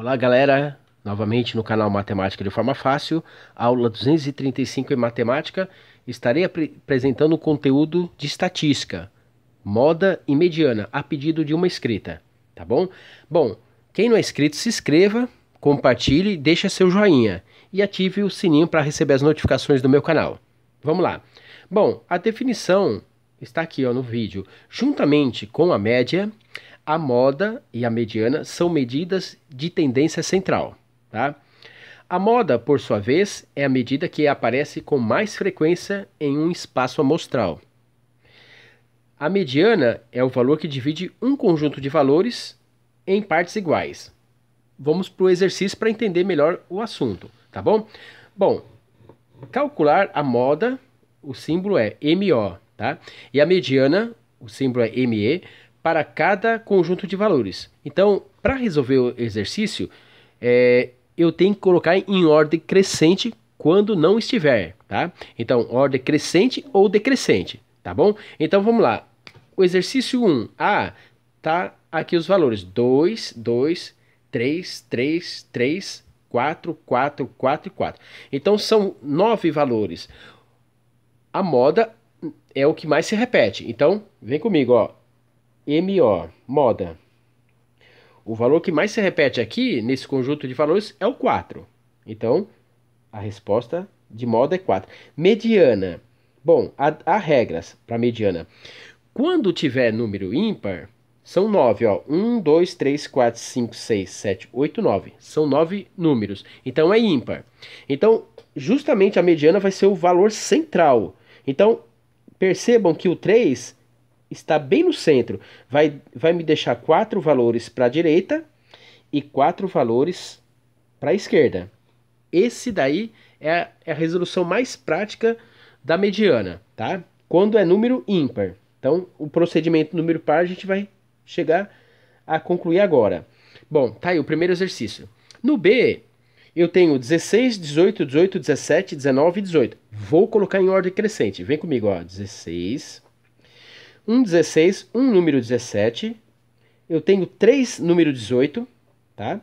Olá, galera! Novamente no canal Matemática de Forma Fácil, aula 235 em Matemática, estarei apresentando o conteúdo de estatística, moda e mediana, a pedido de uma inscrita, tá bom? Bom, quem não é inscrito, se inscreva, compartilhe, deixa seu joinha e ative o sininho para receber as notificações do meu canal. Vamos lá! Bom, a definição está aqui ó, no vídeo. Juntamente com a média, a moda e a mediana são medidas de tendência central, tá? A moda, por sua vez, é a medida que aparece com mais frequência em um espaço amostral. A mediana é o valor que divide um conjunto de valores em partes iguais. Vamos para o exercício para entender melhor o assunto, tá bom? Bom, calcular a moda, o símbolo é MO, tá? E a mediana, o símbolo é ME, para cada conjunto de valores. Então, para resolver o exercício, é, eu tenho que colocar em ordem crescente quando não estiver, tá? Então, ordem crescente ou decrescente, tá bom? Então, vamos lá. O exercício 1, ah, tá aqui os valores 2, 2, 3, 3, 3, 4, 4, 4 e 4. Então, são nove valores. A moda é o que mais se repete. Então, vem comigo, ó. MO, moda. O valor que mais se repete aqui, nesse conjunto de valores, é o 4. Então, a resposta de moda é 4. Mediana. Bom, há, há regras para mediana. Quando tiver número ímpar, são 9, 1, 2, 3, 4, 5, 6, 7, 8, 9. São 9 números. Então, é ímpar. Então, justamente a mediana vai ser o valor central. Então, percebam que o 3 está bem no centro. Vai, vai me deixar quatro valores para a direita e quatro valores para a esquerda. Esse daí é a, é a resolução mais prática da mediana, tá? Quando é número ímpar. Então, o procedimento número par a gente vai chegar a concluir agora. Bom, tá aí o primeiro exercício. No B, eu tenho 16, 18, 18, 17, 19 e 18. Vou colocar em ordem crescente. Vem comigo, ó. 16, um 16, um número 17. Eu tenho três número 18, tá?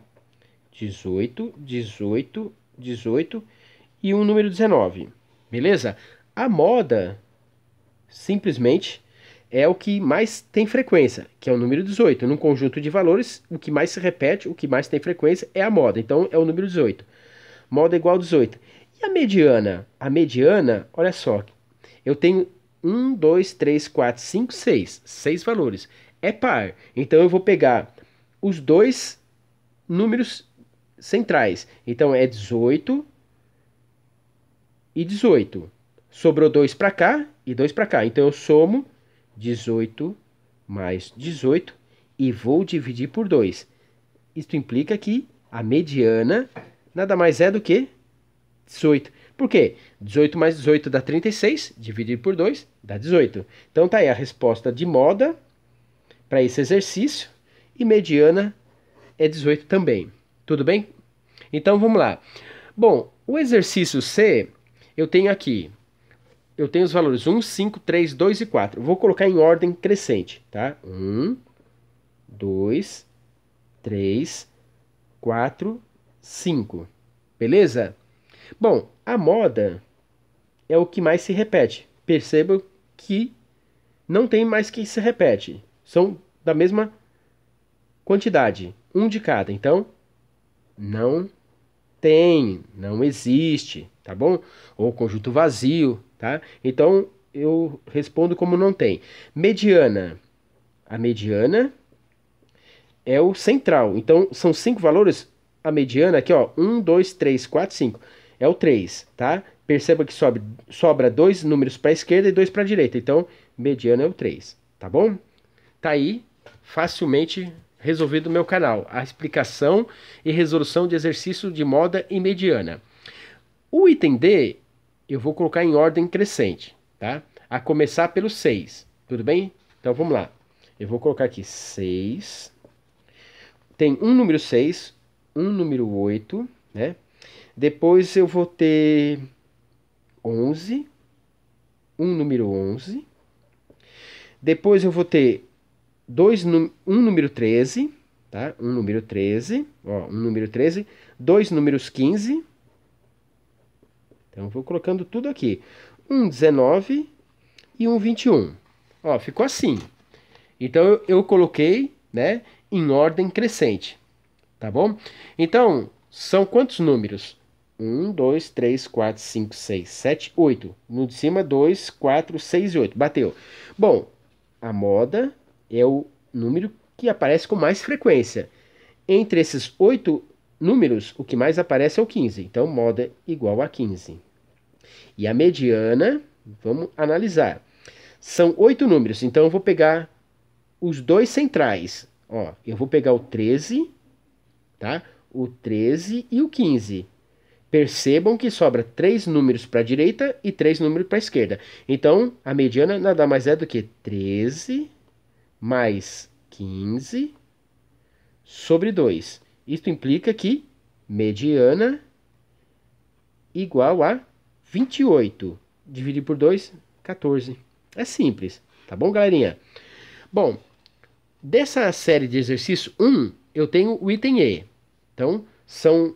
18, 18, 18 e um número 19. Beleza? A moda simplesmente é o que mais tem frequência, que é o número 18. Num conjunto de valores, o que mais se repete, o que mais tem frequência é a moda. Então é o número 18. Moda igual 18. E a mediana? A mediana, olha só, eu tenho 1, 2, 3, 4, 5, 6. 6 valores. É par. Então eu vou pegar os dois números centrais. Então é 18 e 18. Sobrou 2 para cá e 2 para cá. Então eu somo 18 mais 18 e vou dividir por 2. Isto implica que a mediana nada mais é do que 18. Por quê? 18 mais 18 dá 36, dividido por 2, Dá 18. Então tá aí a resposta de moda para esse exercício e mediana é 18 também. Tudo bem? Então vamos lá. Bom, o exercício C, eu tenho aqui eu tenho os valores 1, 5, 3, 2 e 4. vou colocar em ordem crescente, tá? 1, 2, 3, 4, 5. Beleza? Bom, a moda é o que mais se repete. Percebam que não tem mais que se repete. São da mesma quantidade, um de cada. Então, não tem, não existe, tá bom? Ou conjunto vazio, tá? Então, eu respondo como não tem. Mediana. A mediana é o central. Então, são cinco valores. A mediana aqui, ó, 1, 2, 3, 4, 5. É o 3, tá? Perceba que sobe, sobra dois números para a esquerda e dois para a direita. Então, mediano é o 3, tá bom? Tá aí, facilmente resolvido o meu canal. A explicação e resolução de exercício de moda e mediana. O item D, eu vou colocar em ordem crescente, tá? A começar pelo 6, tudo bem? Então, vamos lá. Eu vou colocar aqui 6. Tem um número 6, um número 8, né? Depois eu vou ter 11, um número 11. Depois eu vou ter dois, um número 13, tá? Um número 13, ó, um número 13, dois números 15. Então, vou colocando tudo aqui. Um 19 e um 21. Ó, ficou assim. Então, eu, eu coloquei, né, em ordem crescente, tá bom? Então, são quantos números? 1, 2, 3, 4, 5, 6, 7, 8. No de cima, 2, 4, 6 e 8. Bateu. Bom, a moda é o número que aparece com mais frequência. Entre esses 8 números, o que mais aparece é o 15. Então, moda é igual a 15. E a mediana, vamos analisar. São 8 números, então eu vou pegar os dois centrais. Ó, eu vou pegar o 13, tá? O 13 e o 15. Percebam que sobra três números para a direita e três números para a esquerda. Então, a mediana nada mais é do que 13 mais 15 sobre 2. Isto implica que mediana igual a 28. dividido por 2, 14. É simples, tá bom, galerinha? Bom, dessa série de exercícios 1, eu tenho o item E. Então, são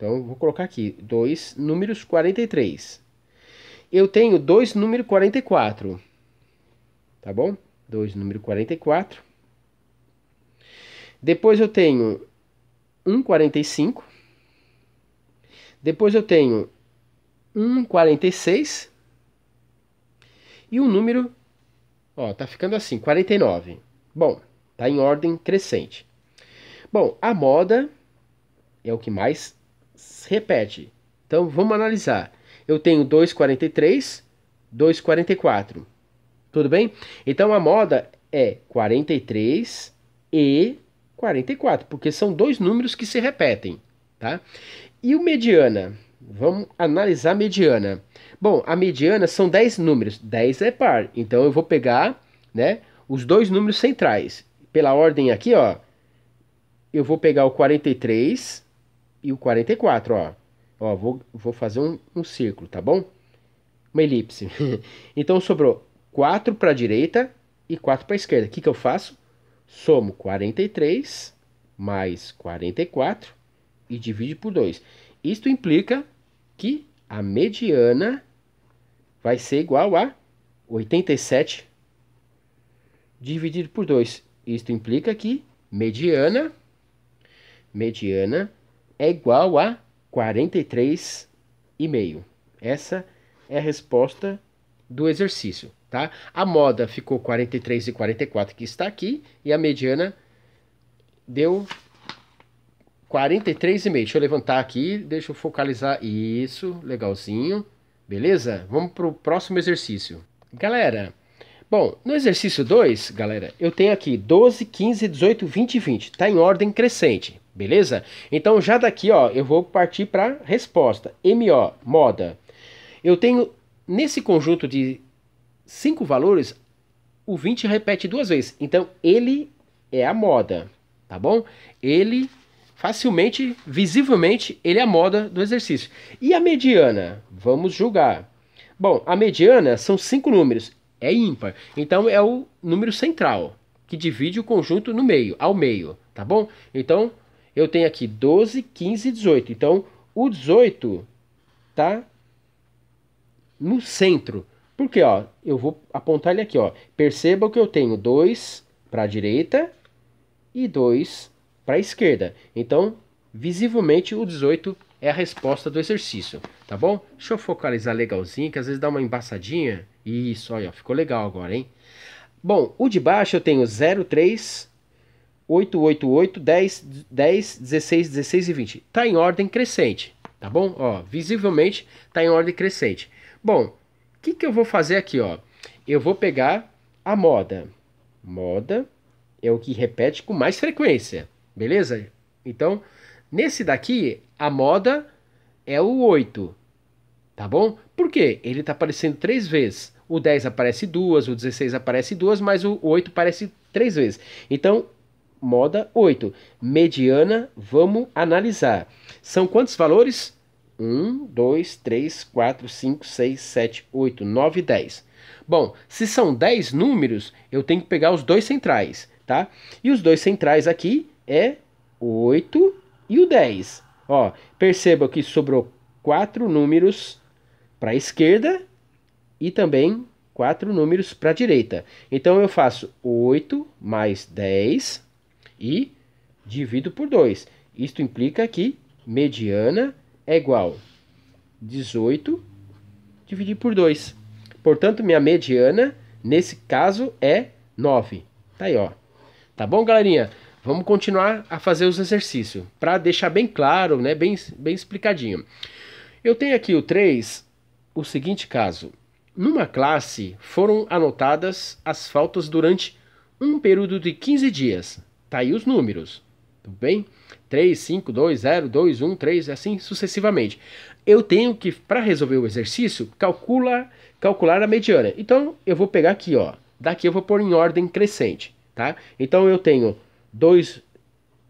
Então vou colocar aqui 2 números 43. Eu tenho 2 número 44. Tá bom? 2 número 44. Depois eu tenho 1 45. Depois eu tenho 1 46. E o um número, ó, tá ficando assim, 49. Bom, tá em ordem crescente. Bom, a moda é o que mais repete. Então vamos analisar. Eu tenho 2,43, 2,44. Tudo bem? Então a moda é 43 e 44, porque são dois números que se repetem, tá? E o mediana? Vamos analisar a mediana. Bom, a mediana são 10 números, 10 é par. Então eu vou pegar, né, os dois números centrais. Pela ordem aqui, ó, eu vou pegar o 43 e o 44, ó. Ó, vou, vou fazer um, um círculo, tá bom? Uma elipse. então sobrou 4 para a direita e 4 para a esquerda. O que, que eu faço? Somo 43 mais 44 e divide por 2. Isto implica que a mediana vai ser igual a 87 dividido por 2. Isto implica que mediana mediana é igual a 43,5. Essa é a resposta do exercício, tá? A moda ficou 43 e 44 que está aqui e a mediana deu 43,5. Deixa eu levantar aqui, deixa eu focalizar isso, legalzinho. Beleza? Vamos para o próximo exercício. Galera, bom, no exercício 2, galera, eu tenho aqui 12, 15, 18, 20 e 20. tá em ordem crescente beleza? Então já daqui, ó, eu vou partir para resposta. MO, moda. Eu tenho nesse conjunto de cinco valores, o 20 repete duas vezes. Então ele é a moda, tá bom? Ele facilmente, visivelmente, ele é a moda do exercício. E a mediana? Vamos julgar. Bom, a mediana são cinco números, é ímpar. Então é o número central que divide o conjunto no meio, ao meio, tá bom? Então eu tenho aqui 12, 15 e 18. Então, o 18 tá no centro. Porque, ó, eu vou apontar ele aqui, ó. Perceba que eu tenho 2 para a direita e 2 para a esquerda. Então, visivelmente, o 18 é a resposta do exercício, tá bom? Deixa eu focalizar legalzinho, que às vezes dá uma embaçadinha. Isso, olha, ficou legal agora, hein? Bom, o de baixo eu tenho 03, 888 10 10 16 16 e 20. Tá em ordem crescente, tá bom? Ó, visivelmente tá em ordem crescente. Bom, o que que eu vou fazer aqui, ó? Eu vou pegar a moda. Moda é o que repete com mais frequência, beleza? Então, nesse daqui, a moda é o 8. Tá bom? Por quê? Ele tá aparecendo três vezes. O 10 aparece duas, o 16 aparece duas, mas o 8 aparece três vezes. Então, moda 8. Mediana, vamos analisar. São quantos valores? 1, 2, 3, 4, 5, 6, 7, 8, 9, 10. Bom, se são 10 números, eu tenho que pegar os dois centrais, tá? E os dois centrais aqui é 8 e o 10. Ó, perceba que sobrou 4 números para a esquerda e também 4 números para a direita. Então eu faço 8 mais 10 e divido por 2. Isto implica que mediana é igual 18 dividido por 2. Portanto, minha mediana, nesse caso, é 9. Tá aí, ó. Tá bom, galerinha? Vamos continuar a fazer os exercícios, para deixar bem claro, né, bem, bem explicadinho. Eu tenho aqui o 3, o seguinte caso. Numa classe, foram anotadas as faltas durante um período de 15 dias. Tá aí os números, tudo bem? 3, 5, 2, 0, 2, 1, 3, assim sucessivamente. Eu tenho que, para resolver o exercício, calcula, calcular a mediana. Então, eu vou pegar aqui, ó. Daqui eu vou pôr em ordem crescente, tá? Então, eu tenho dois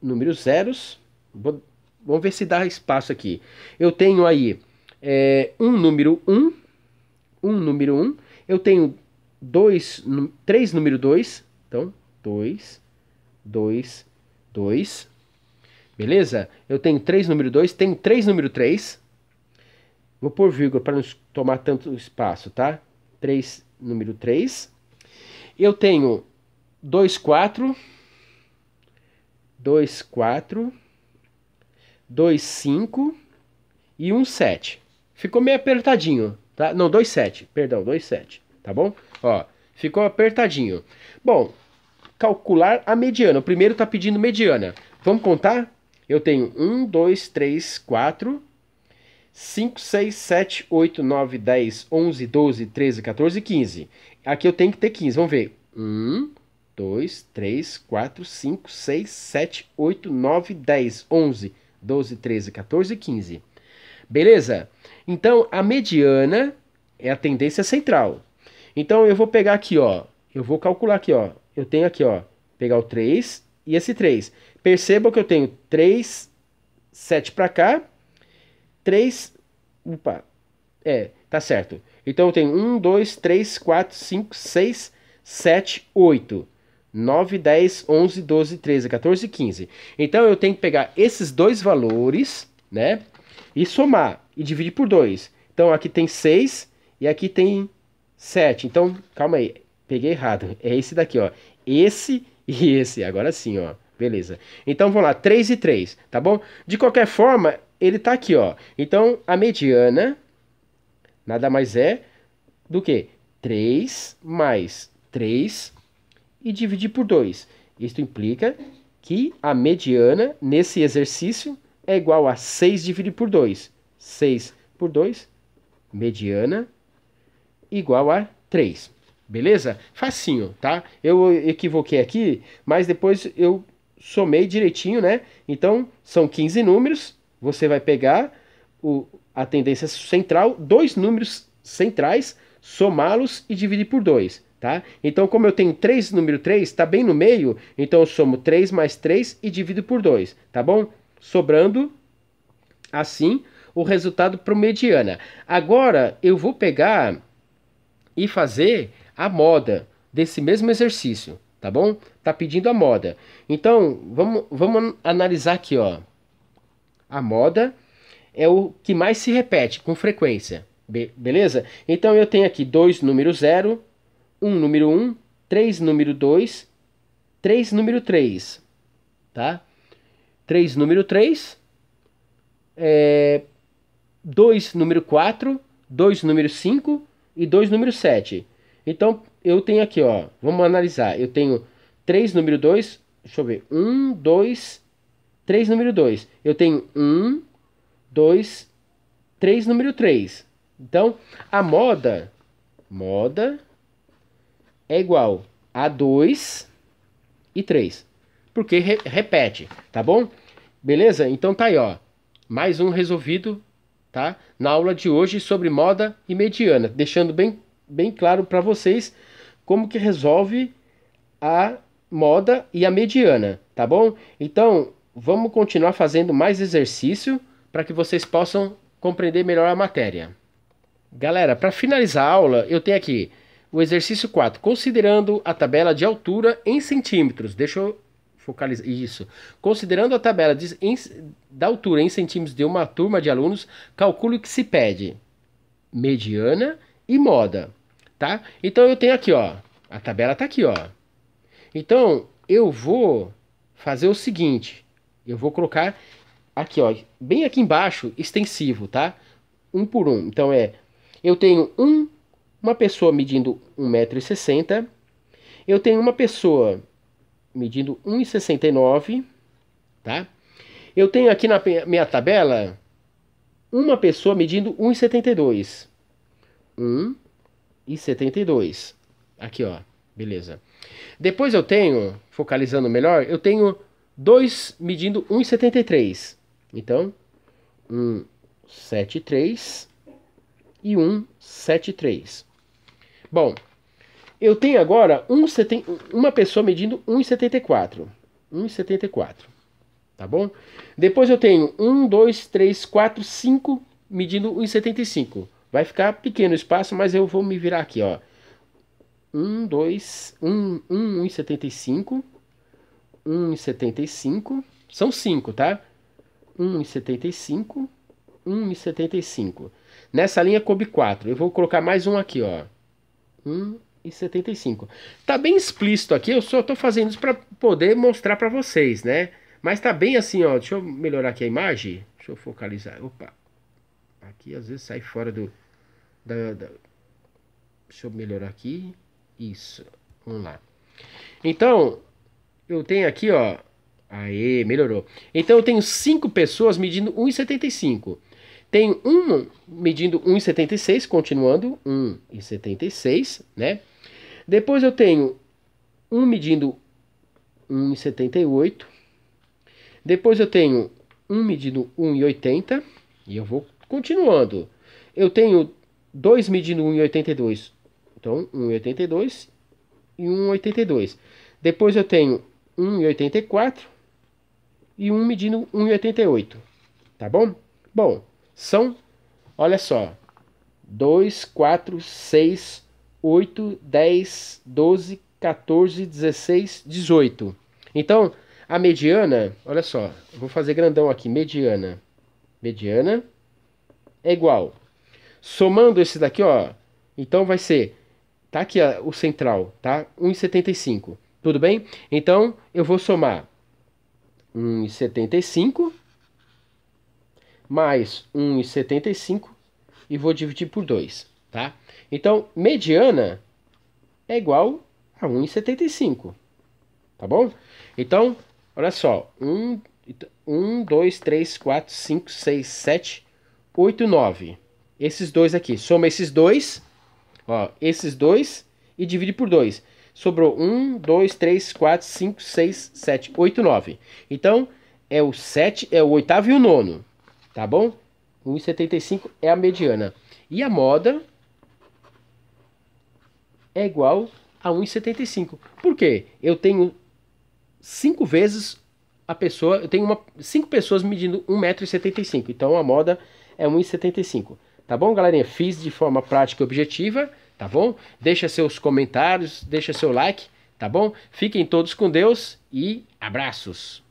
números zeros. Vou, vamos ver se dá espaço aqui. Eu tenho aí é, um número 1, um, um número 1. Um. Eu tenho dois, três número 2. Então, 2, 2, 2. Beleza? Eu tenho 3 número 2, tenho 3 número 3. Vou pôr vírgula para não tomar tanto espaço, tá? 3 número 3. Eu tenho 2, 4. 2, 4. 2, 5 e 1, 7. Ficou meio apertadinho, tá? Não, 2, 7. Perdão, 2, 7. Tá bom? Ó, ficou apertadinho. Bom, calcular a mediana. O primeiro está pedindo mediana. Vamos contar? Eu tenho 1, 2, 3, 4, 5, 6, 7, 8, 9, 10, 11, 12, 13, 14, 15. Aqui eu tenho que ter 15. Vamos ver. 1, 2, 3, 4, 5, 6, 7, 8, 9, 10, 11, 12, 13, 14, 15. Beleza? Então, a mediana é a tendência central. Então, eu vou pegar aqui, ó. Eu vou calcular aqui, ó eu tenho aqui, ó, pegar o 3 e esse 3. perceba que eu tenho 3, 7 para cá, 3, opa, é, tá certo. Então eu tenho 1, 2, 3, 4, 5, 6, 7, 8, 9, 10, 11, 12, 13, 14, 15. Então eu tenho que pegar esses dois valores, né, e somar, e dividir por 2. Então aqui tem 6 e aqui tem 7. Então, calma aí, Peguei errado. É esse daqui, ó. Esse e esse. Agora sim, ó. Beleza. Então vamos lá, 3 e 3, tá bom? De qualquer forma, ele tá aqui, ó. Então a mediana nada mais é do que 3 mais 3 e dividir por 2. Isto implica que a mediana nesse exercício é igual a 6 dividido por 2. 6 por 2, mediana igual a 3. Beleza? Facinho, tá? Eu equivoquei aqui, mas depois eu somei direitinho, né? Então, são 15 números, você vai pegar o, a tendência central, dois números centrais, somá-los e dividir por 2, tá? Então, como eu tenho 3 número 3, está bem no meio, então eu somo 3 mais 3 e divido por 2, tá bom? Sobrando, assim, o resultado para mediana. Agora, eu vou pegar e fazer a moda desse mesmo exercício, tá bom? Tá pedindo a moda. Então, vamos, vamos analisar aqui, ó. A moda é o que mais se repete com frequência, be beleza? Então, eu tenho aqui 2 números 0, 1 um, número 1, um, 3 número 2, 3 número 3, tá? 3 número 3, é, 2 número 4, 2 número 5 e 2 número 7. Então, eu tenho aqui, ó, vamos analisar. Eu tenho 3 número 2, deixa eu ver, 1, 2, 3 número 2. Eu tenho 1, 2, 3 número 3. Então, a moda, moda é igual a 2 e 3. Porque re repete, tá bom? Beleza? Então tá aí, ó. Mais um resolvido, tá? Na aula de hoje sobre moda e mediana, deixando bem bem claro para vocês como que resolve a moda e a mediana, tá bom? Então, vamos continuar fazendo mais exercício para que vocês possam compreender melhor a matéria. Galera, para finalizar a aula, eu tenho aqui o exercício 4, considerando a tabela de altura em centímetros. Deixa eu focalizar isso. Considerando a tabela de, em, da altura em centímetros de uma turma de alunos, calcule o que se pede: mediana e moda tá? Então eu tenho aqui, ó, a tabela tá aqui, ó. Então eu vou fazer o seguinte, eu vou colocar aqui, ó, bem aqui embaixo, extensivo, tá? Um por um. Então é, eu tenho um, uma pessoa medindo 1,60m, eu tenho uma pessoa medindo 1,69m, tá? Eu tenho aqui na minha tabela uma pessoa medindo 1,72. 1, e 72. Aqui, ó. Beleza. Depois eu tenho, focalizando melhor, eu tenho dois medindo 1,73. Então, 1,73 e 1,73. Bom, eu tenho agora um seten... uma pessoa medindo 1,74. 1,74. Tá bom? Depois eu tenho 1, 2, 3, 4, 5 medindo 1,75. Vai ficar pequeno o espaço, mas eu vou me virar aqui, ó. 1, 2, 1, 1, 75. 1, 75. São 5, tá? 1, 75. 1, 75. Nessa linha coube 4. Eu vou colocar mais um aqui, ó. 1, 75. Tá bem explícito aqui, eu só tô fazendo isso pra poder mostrar pra vocês, né? Mas tá bem assim, ó. Deixa eu melhorar aqui a imagem. Deixa eu focalizar. Opa, Aqui às vezes sai fora do... Da, da... Deixa eu melhorar aqui. Isso. Vamos lá. Então, eu tenho aqui, ó. Aê, melhorou. Então eu tenho cinco pessoas medindo 1,75. tem um medindo 1,76, continuando 1,76, né? Depois eu tenho um medindo 1,78. Depois eu tenho um medindo 1,80. E eu vou Continuando, eu tenho dois medindo 1,82. Então, 1,82 e 1,82. Depois eu tenho 1,84 e um medindo 1,88. Tá bom? Bom, são, olha só, 2, 4, 6, 8, 10, 12, 14, 16, 18. Então, a mediana, olha só, vou fazer grandão aqui, mediana. Mediana é igual. Somando esse daqui, ó, então vai ser, tá aqui ó, o central, tá? 1,75, tudo bem? Então, eu vou somar 1,75 mais 1,75 e vou dividir por 2, tá? Então, mediana é igual a 1,75, tá bom? Então, olha só, 1, 1, 2, 3, 4, 5, 6, 7, 8, 9. Esses dois aqui. Soma esses dois. Ó, esses dois. E divide por 2. Sobrou 1, 2, 3, 4, 5, 6, 7, 8, 9. Então, é o 7, é o oitavo e o nono. Tá bom? 1,75 é a mediana. E a moda é igual a 1,75. Por quê? Eu tenho cinco vezes a pessoa, eu tenho uma, cinco pessoas medindo 1,75m. Então a moda é 1,75. Tá bom, galerinha? Fiz de forma prática e objetiva, tá bom? Deixa seus comentários, deixa seu like, tá bom? Fiquem todos com Deus e abraços!